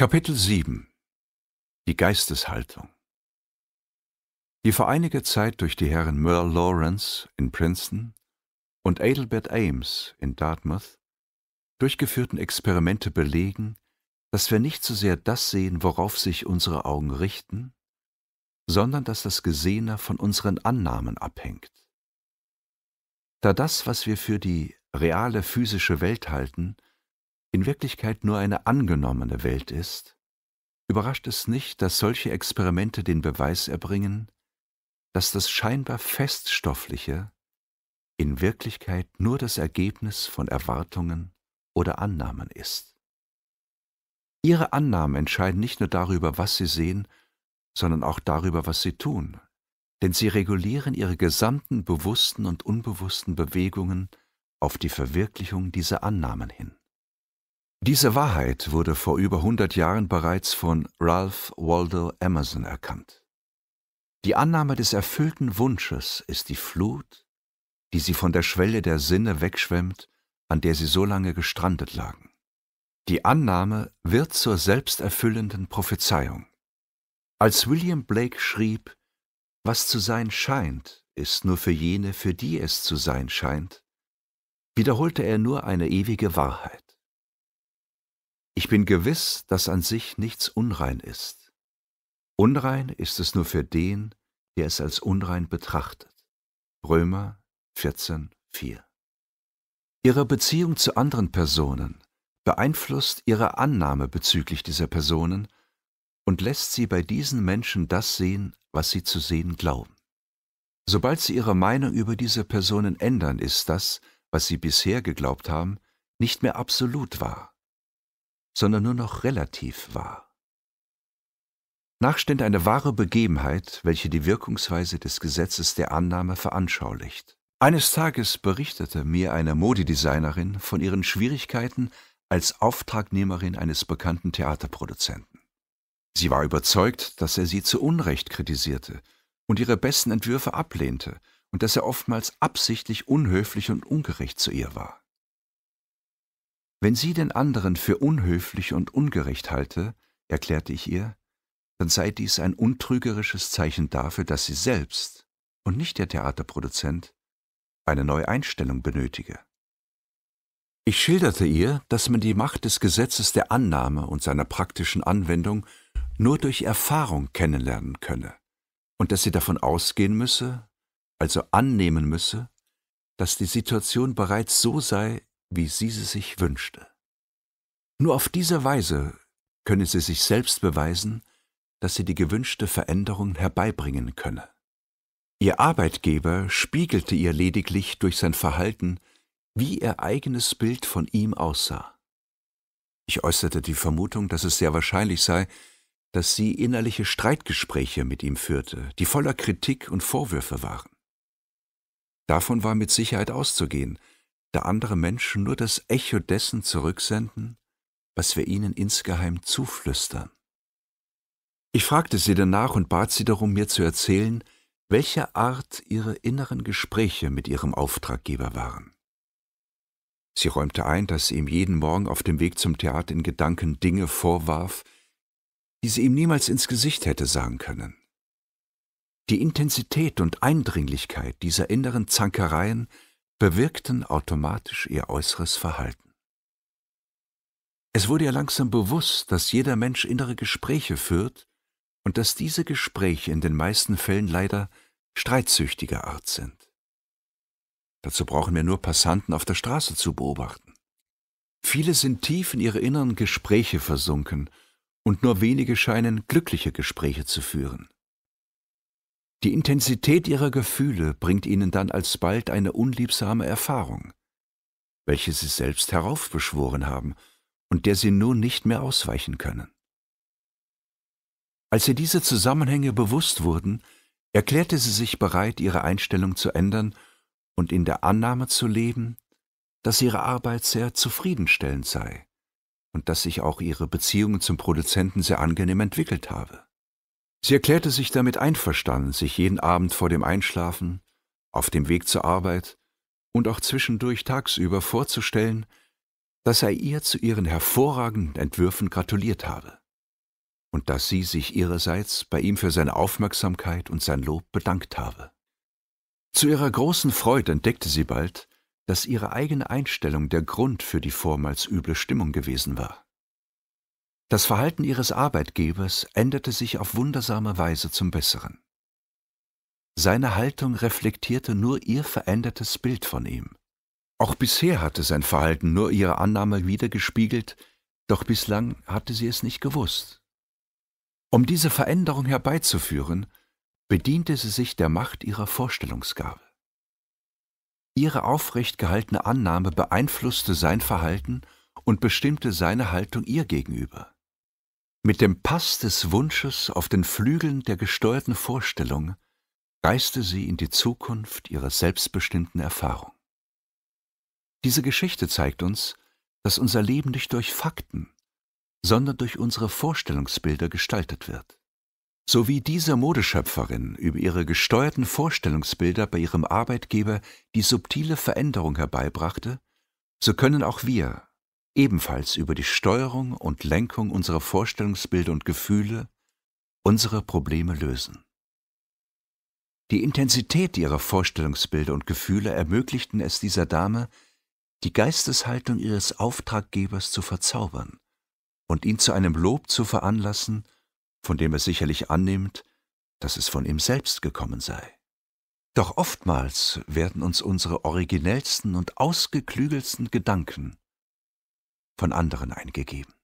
Kapitel 7 Die Geisteshaltung Die vor einiger Zeit durch die Herren Merle Lawrence in Princeton und Adelbert Ames in Dartmouth durchgeführten Experimente belegen, dass wir nicht so sehr das sehen, worauf sich unsere Augen richten, sondern dass das Gesehene von unseren Annahmen abhängt. Da das, was wir für die reale physische Welt halten, in Wirklichkeit nur eine angenommene Welt ist, überrascht es nicht, dass solche Experimente den Beweis erbringen, dass das scheinbar Feststoffliche in Wirklichkeit nur das Ergebnis von Erwartungen oder Annahmen ist. Ihre Annahmen entscheiden nicht nur darüber, was sie sehen, sondern auch darüber, was sie tun, denn sie regulieren ihre gesamten bewussten und unbewussten Bewegungen auf die Verwirklichung dieser Annahmen hin. Diese Wahrheit wurde vor über 100 Jahren bereits von Ralph Waldo Emerson erkannt. Die Annahme des erfüllten Wunsches ist die Flut, die sie von der Schwelle der Sinne wegschwemmt, an der sie so lange gestrandet lagen. Die Annahme wird zur selbsterfüllenden Prophezeiung. Als William Blake schrieb, was zu sein scheint, ist nur für jene, für die es zu sein scheint, wiederholte er nur eine ewige Wahrheit. Ich bin gewiss, dass an sich nichts unrein ist. Unrein ist es nur für den, der es als unrein betrachtet. Römer 14, 4. Ihre Beziehung zu anderen Personen beeinflusst ihre Annahme bezüglich dieser Personen und lässt sie bei diesen Menschen das sehen, was sie zu sehen glauben. Sobald sie ihre Meinung über diese Personen ändern, ist das, was sie bisher geglaubt haben, nicht mehr absolut wahr sondern nur noch relativ wahr. Nachstände eine wahre Begebenheit, welche die Wirkungsweise des Gesetzes der Annahme veranschaulicht. Eines Tages berichtete mir eine Modedesignerin von ihren Schwierigkeiten als Auftragnehmerin eines bekannten Theaterproduzenten. Sie war überzeugt, dass er sie zu Unrecht kritisierte und ihre besten Entwürfe ablehnte und dass er oftmals absichtlich unhöflich und ungerecht zu ihr war. Wenn sie den anderen für unhöflich und ungerecht halte, erklärte ich ihr, dann sei dies ein untrügerisches Zeichen dafür, dass sie selbst und nicht der Theaterproduzent eine neue Einstellung benötige. Ich schilderte ihr, dass man die Macht des Gesetzes der Annahme und seiner praktischen Anwendung nur durch Erfahrung kennenlernen könne und dass sie davon ausgehen müsse, also annehmen müsse, dass die Situation bereits so sei, wie sie sie sich wünschte. Nur auf diese Weise könne sie sich selbst beweisen, dass sie die gewünschte Veränderung herbeibringen könne. Ihr Arbeitgeber spiegelte ihr lediglich durch sein Verhalten, wie ihr eigenes Bild von ihm aussah. Ich äußerte die Vermutung, dass es sehr wahrscheinlich sei, dass sie innerliche Streitgespräche mit ihm führte, die voller Kritik und Vorwürfe waren. Davon war mit Sicherheit auszugehen, da andere Menschen nur das Echo dessen zurücksenden, was wir ihnen insgeheim zuflüstern. Ich fragte sie danach und bat sie darum, mir zu erzählen, welche Art ihre inneren Gespräche mit ihrem Auftraggeber waren. Sie räumte ein, dass sie ihm jeden Morgen auf dem Weg zum Theater in Gedanken Dinge vorwarf, die sie ihm niemals ins Gesicht hätte sagen können. Die Intensität und Eindringlichkeit dieser inneren Zankereien bewirkten automatisch ihr äußeres Verhalten. Es wurde ihr langsam bewusst, dass jeder Mensch innere Gespräche führt und dass diese Gespräche in den meisten Fällen leider streitsüchtiger Art sind. Dazu brauchen wir nur Passanten auf der Straße zu beobachten. Viele sind tief in ihre inneren Gespräche versunken, und nur wenige scheinen glückliche Gespräche zu führen. Die Intensität ihrer Gefühle bringt ihnen dann alsbald eine unliebsame Erfahrung, welche sie selbst heraufbeschworen haben und der sie nun nicht mehr ausweichen können. Als ihr diese Zusammenhänge bewusst wurden, erklärte sie sich bereit, ihre Einstellung zu ändern und in der Annahme zu leben, dass ihre Arbeit sehr zufriedenstellend sei und dass sich auch ihre Beziehung zum Produzenten sehr angenehm entwickelt habe. Sie erklärte sich damit einverstanden, sich jeden Abend vor dem Einschlafen, auf dem Weg zur Arbeit und auch zwischendurch tagsüber vorzustellen, dass er ihr zu ihren hervorragenden Entwürfen gratuliert habe und dass sie sich ihrerseits bei ihm für seine Aufmerksamkeit und sein Lob bedankt habe. Zu ihrer großen Freude entdeckte sie bald, dass ihre eigene Einstellung der Grund für die vormals üble Stimmung gewesen war. Das Verhalten ihres Arbeitgebers änderte sich auf wundersame Weise zum Besseren. Seine Haltung reflektierte nur ihr verändertes Bild von ihm. Auch bisher hatte sein Verhalten nur ihre Annahme wiedergespiegelt, doch bislang hatte sie es nicht gewusst. Um diese Veränderung herbeizuführen, bediente sie sich der Macht ihrer Vorstellungsgabe. Ihre aufrecht gehaltene Annahme beeinflusste sein Verhalten und bestimmte seine Haltung ihr gegenüber. Mit dem Pass des Wunsches auf den Flügeln der gesteuerten Vorstellung reiste sie in die Zukunft ihrer selbstbestimmten Erfahrung. Diese Geschichte zeigt uns, dass unser Leben nicht durch Fakten, sondern durch unsere Vorstellungsbilder gestaltet wird. So wie diese Modeschöpferin über ihre gesteuerten Vorstellungsbilder bei ihrem Arbeitgeber die subtile Veränderung herbeibrachte, so können auch wir ebenfalls über die Steuerung und Lenkung unserer Vorstellungsbilder und Gefühle unsere Probleme lösen. Die Intensität ihrer Vorstellungsbilder und Gefühle ermöglichten es dieser Dame, die Geisteshaltung ihres Auftraggebers zu verzaubern und ihn zu einem Lob zu veranlassen, von dem er sicherlich annimmt, dass es von ihm selbst gekommen sei. Doch oftmals werden uns unsere originellsten und ausgeklügelsten Gedanken von anderen eingegeben.